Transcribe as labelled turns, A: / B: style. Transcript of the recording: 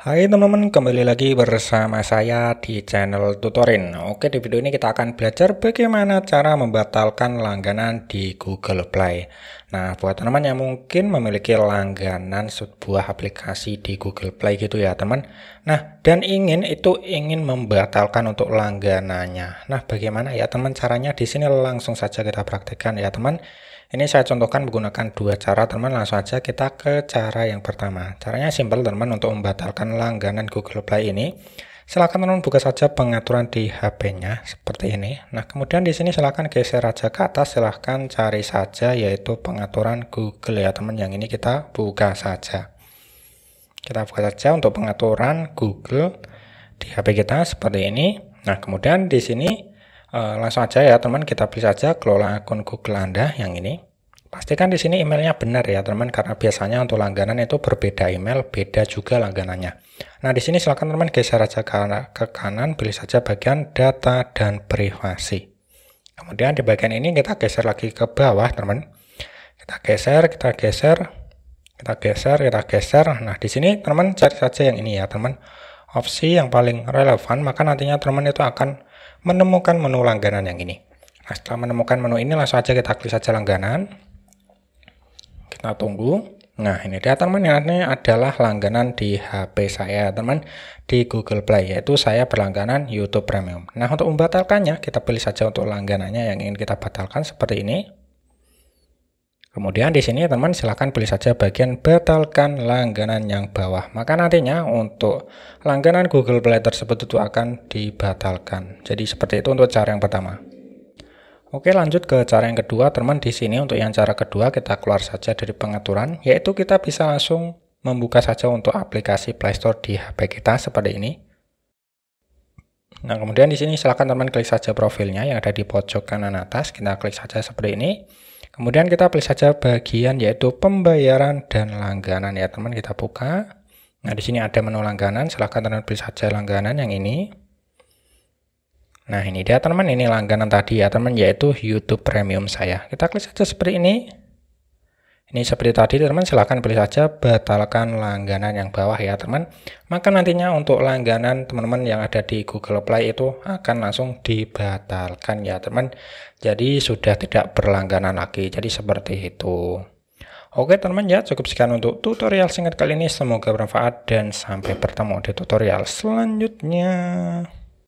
A: Hai teman-teman, kembali lagi bersama saya di channel Tutorin. Oke, di video ini kita akan belajar bagaimana cara membatalkan langganan di Google Play. Nah, buat teman-teman yang mungkin memiliki langganan sebuah aplikasi di Google Play gitu ya, teman. Nah, dan ingin itu ingin membatalkan untuk langganannya. Nah, bagaimana ya, teman? Caranya di sini langsung saja kita praktekkan ya, teman. Ini saya contohkan menggunakan dua cara, teman. Langsung aja kita ke cara yang pertama. Caranya simpel, teman, untuk membatalkan langganan Google Play ini silahkan teman teman buka saja pengaturan di HP-nya seperti ini. Nah, kemudian di sini silakan geser aja ke atas, silahkan cari saja yaitu pengaturan Google ya teman. Yang ini kita buka saja. Kita buka saja untuk pengaturan Google di HP kita seperti ini. Nah, kemudian di sini eh, langsung aja ya teman kita pilih saja kelola akun Google Anda yang ini. Pastikan di sini emailnya benar ya teman teman karena biasanya untuk langganan itu berbeda email, beda juga langganannya. Nah di sini silakan teman teman geser aja ke kanan, pilih saja bagian data dan privasi. Kemudian di bagian ini kita geser lagi ke bawah teman. teman Kita geser, kita geser, kita geser, kita geser. Nah di sini teman teman cari saja yang ini ya teman. teman Opsi yang paling relevan maka nantinya teman teman itu akan menemukan menu langganan yang ini. Nah setelah menemukan menu ini langsung aja kita klik saja langganan. Kita tunggu. Nah, ini dia teman ini adalah langganan di HP saya, teman di Google Play yaitu saya berlangganan YouTube Premium. Nah, untuk membatalkannya kita pilih saja untuk langganannya yang ingin kita batalkan seperti ini. Kemudian di sini teman silahkan pilih saja bagian batalkan langganan yang bawah. Maka nantinya untuk langganan Google Play tersebut itu akan dibatalkan. Jadi seperti itu untuk cara yang pertama. Oke lanjut ke cara yang kedua teman di sini untuk yang cara kedua kita keluar saja dari pengaturan yaitu kita bisa langsung membuka saja untuk aplikasi Playstore di HP kita seperti ini. Nah kemudian di sini silahkan teman klik saja profilnya yang ada di pojok kanan atas kita klik saja seperti ini. Kemudian kita pilih saja bagian yaitu pembayaran dan langganan ya teman kita buka. Nah di sini ada menu langganan silahkan teman pilih saja langganan yang ini. Nah ini dia teman teman ini langganan tadi ya teman teman yaitu YouTube Premium saya. Kita klik saja seperti ini. Ini seperti tadi teman teman silahkan pilih saja batalkan langganan yang bawah ya teman. teman Maka nantinya untuk langganan teman-teman yang ada di Google Play itu akan langsung dibatalkan ya teman. teman Jadi sudah tidak berlangganan lagi. Jadi seperti itu. Oke teman teman ya cukup sekian untuk tutorial singkat kali ini. Semoga bermanfaat dan sampai bertemu di tutorial selanjutnya.